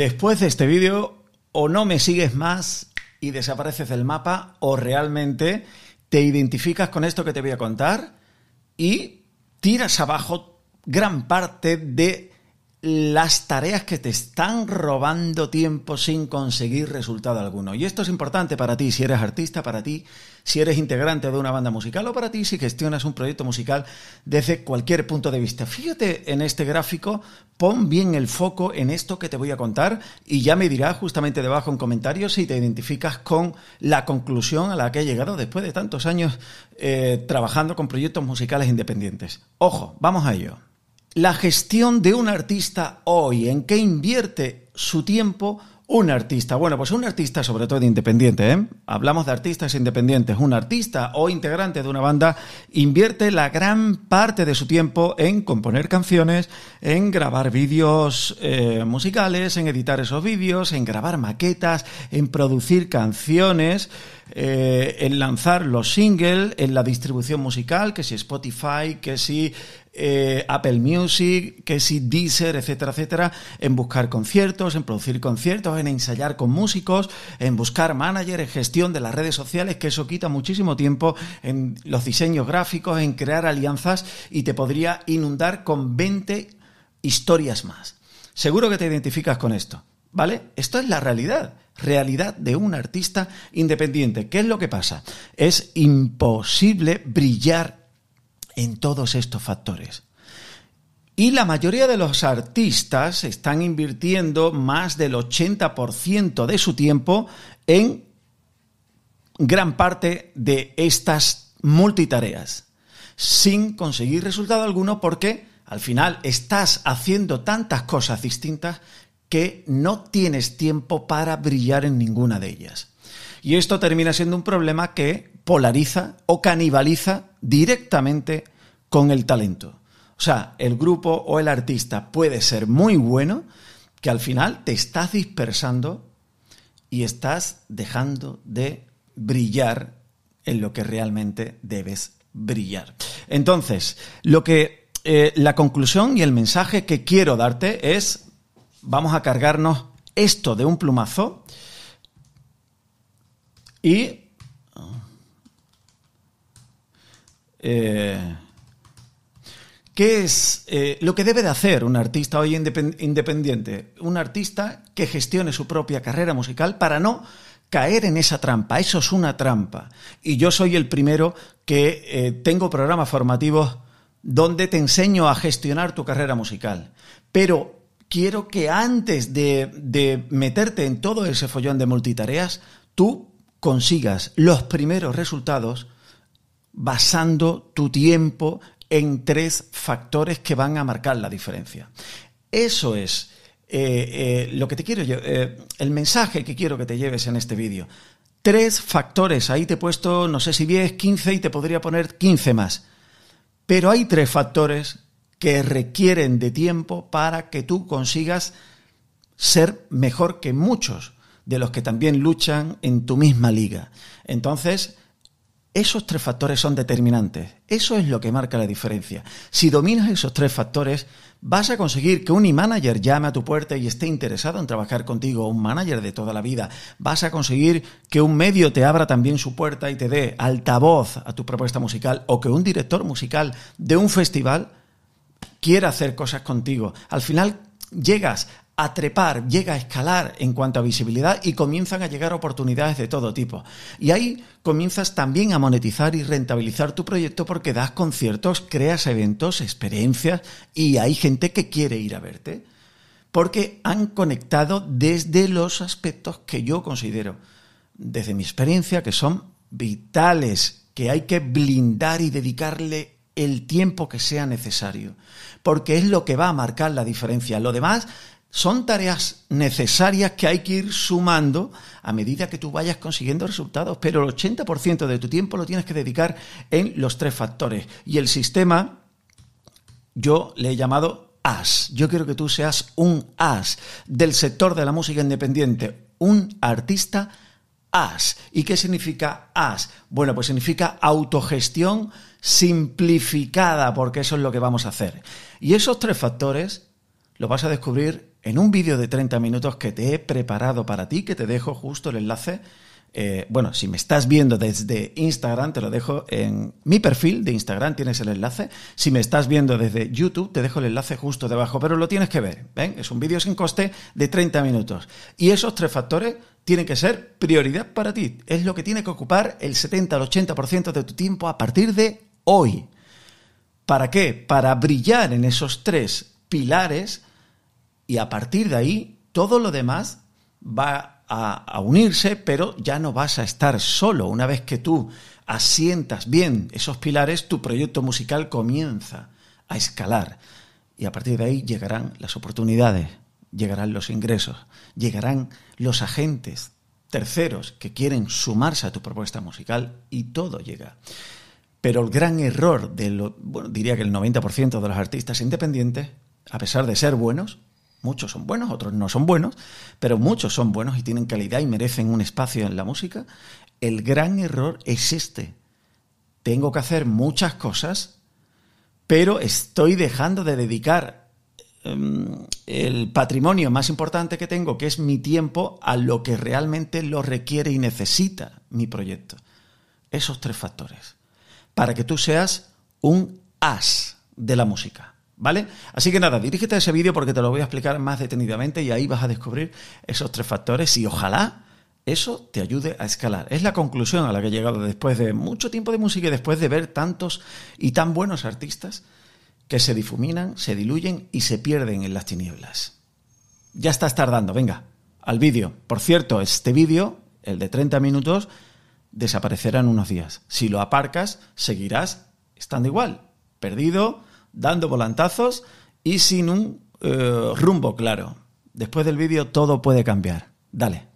después de este vídeo o no me sigues más y desapareces del mapa o realmente te identificas con esto que te voy a contar y tiras abajo gran parte de las tareas que te están robando tiempo sin conseguir resultado alguno. Y esto es importante para ti si eres artista, para ti si eres integrante de una banda musical o para ti si gestionas un proyecto musical desde cualquier punto de vista. Fíjate en este gráfico, pon bien el foco en esto que te voy a contar y ya me dirás justamente debajo en comentarios si te identificas con la conclusión a la que he llegado después de tantos años eh, trabajando con proyectos musicales independientes. Ojo, vamos a ello la gestión de un artista hoy, en qué invierte su tiempo un artista. Bueno, pues un artista sobre todo de independiente, ¿eh? Hablamos de artistas independientes. Un artista o integrante de una banda invierte la gran parte de su tiempo en componer canciones, en grabar vídeos eh, musicales, en editar esos vídeos, en grabar maquetas, en producir canciones. Eh, en lanzar los singles, en la distribución musical, que si Spotify, que si eh, Apple Music, que si Deezer, etcétera, etcétera, en buscar conciertos, en producir conciertos, en ensayar con músicos, en buscar managers, en gestión de las redes sociales, que eso quita muchísimo tiempo, en los diseños gráficos, en crear alianzas y te podría inundar con 20 historias más. Seguro que te identificas con esto, ¿vale? Esto es la realidad realidad de un artista independiente. ¿Qué es lo que pasa? Es imposible brillar en todos estos factores. Y la mayoría de los artistas están invirtiendo más del 80% de su tiempo en gran parte de estas multitareas, sin conseguir resultado alguno porque al final estás haciendo tantas cosas distintas que no tienes tiempo para brillar en ninguna de ellas. Y esto termina siendo un problema que polariza o canibaliza directamente con el talento. O sea, el grupo o el artista puede ser muy bueno, que al final te estás dispersando y estás dejando de brillar en lo que realmente debes brillar. Entonces, lo que eh, la conclusión y el mensaje que quiero darte es vamos a cargarnos esto de un plumazo y eh, ¿Qué es eh, lo que debe de hacer un artista hoy independiente? Un artista que gestione su propia carrera musical para no caer en esa trampa. Eso es una trampa. Y yo soy el primero que eh, tengo programas formativos donde te enseño a gestionar tu carrera musical. Pero quiero que antes de, meterte en todo ese follón de multitareas, tú consigas los primeros resultados basando tu tiempo en tres factores que van a marcar la diferencia. Eso es eh, eh, lo que te quiero, eh, el mensaje que quiero que te lleves en este vídeo. Tres factores, ahí te he puesto, no sé si 10, 15 y te podría poner 15 más. Pero hay tres factores que requieren de tiempo para que tú consigas ser mejor que muchos de los que también luchan en tu misma liga. Entonces, esos tres factores son determinantes. Eso es lo que marca la diferencia. Si dominas esos tres factores, vas a conseguir que un e-manager llame a tu puerta y esté interesado en trabajar contigo, un manager de toda la vida. Vas a conseguir que un medio te abra también su puerta y te dé altavoz a tu propuesta musical o que un director musical de un festival quiere hacer cosas contigo. Al final llegas a trepar, llega a escalar en cuanto a visibilidad y comienzan a llegar oportunidades de todo tipo. Y ahí comienzas también a monetizar y rentabilizar tu proyecto porque das conciertos, creas eventos, experiencias y hay gente que quiere ir a verte porque han conectado desde los aspectos que yo considero, desde mi experiencia, que son vitales, que hay que blindar y dedicarle el tiempo que sea necesario, porque es lo que va a marcar la diferencia. Lo demás son tareas necesarias que hay que ir sumando a medida que tú vayas consiguiendo resultados, pero el 80% de tu tiempo lo tienes que dedicar en los tres factores. Y el sistema, yo le he llamado as. Yo quiero que tú seas un as del sector de la música independiente, un artista AS. ¿Y qué significa AS? Bueno, pues significa autogestión simplificada, porque eso es lo que vamos a hacer. Y esos tres factores los vas a descubrir en un vídeo de 30 minutos que te he preparado para ti, que te dejo justo el enlace. Eh, bueno, si me estás viendo desde Instagram, te lo dejo en mi perfil de Instagram, tienes el enlace. Si me estás viendo desde YouTube, te dejo el enlace justo debajo, pero lo tienes que ver. ¿ven? Es un vídeo sin coste de 30 minutos. Y esos tres factores tiene que ser prioridad para ti. Es lo que tiene que ocupar el 70 al 80% de tu tiempo a partir de hoy. ¿Para qué? Para brillar en esos tres pilares y a partir de ahí todo lo demás va a, a unirse, pero ya no vas a estar solo. Una vez que tú asientas bien esos pilares, tu proyecto musical comienza a escalar y a partir de ahí llegarán las oportunidades llegarán los ingresos, llegarán los agentes terceros que quieren sumarse a tu propuesta musical y todo llega. Pero el gran error de lo, bueno, diría que el 90% de los artistas independientes, a pesar de ser buenos, muchos son buenos, otros no son buenos, pero muchos son buenos y tienen calidad y merecen un espacio en la música, el gran error es este. Tengo que hacer muchas cosas, pero estoy dejando de dedicar Em, el patrimonio más importante que tengo, que es mi tiempo, a lo que realmente lo requiere y necesita mi proyecto. Esos tres factores. Para que tú seas un as de la música. ¿Vale? Así que nada, dirígete a ese vídeo porque te lo voy a explicar más detenidamente y ahí vas a descubrir esos tres factores y ojalá eso te ayude a escalar. Es la conclusión a la que he llegado después de mucho tiempo de música y después de ver tantos y tan buenos artistas que se difuminan, se diluyen y se pierden en las tinieblas. Ya estás tardando, venga, al vídeo. Por cierto, este vídeo, el de 30 minutos, desaparecerá en unos días. Si lo aparcas, seguirás estando igual, perdido, dando volantazos y sin un eh, rumbo claro. Después del vídeo todo puede cambiar. Dale.